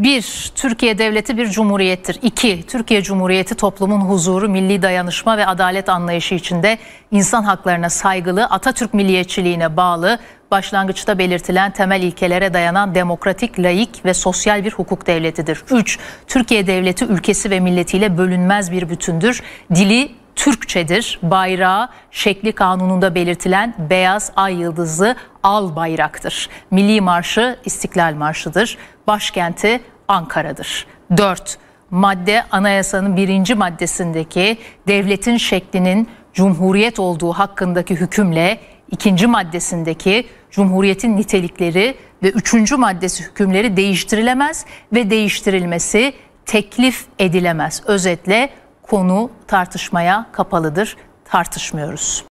Bir, Türkiye Devleti bir cumhuriyettir. İki, Türkiye Cumhuriyeti toplumun huzuru, milli dayanışma ve adalet anlayışı içinde insan haklarına saygılı, Atatürk milliyetçiliğine bağlı, başlangıçta belirtilen temel ilkelere dayanan demokratik, layık ve sosyal bir hukuk devletidir. Üç, Türkiye Devleti ülkesi ve milletiyle bölünmez bir bütündür. Dili, Türkçedir. Bayrağı şekli kanununda belirtilen beyaz ay yıldızlı al bayraktır. Milli marşı İstiklal Marşı'dır. Başkenti Ankara'dır. 4. Madde anayasanın birinci maddesindeki devletin şeklinin cumhuriyet olduğu hakkındaki hükümle ikinci maddesindeki cumhuriyetin nitelikleri ve üçüncü maddesi hükümleri değiştirilemez ve değiştirilmesi teklif edilemez. Özetle konu tartışmaya kapalıdır. Tartışmıyoruz.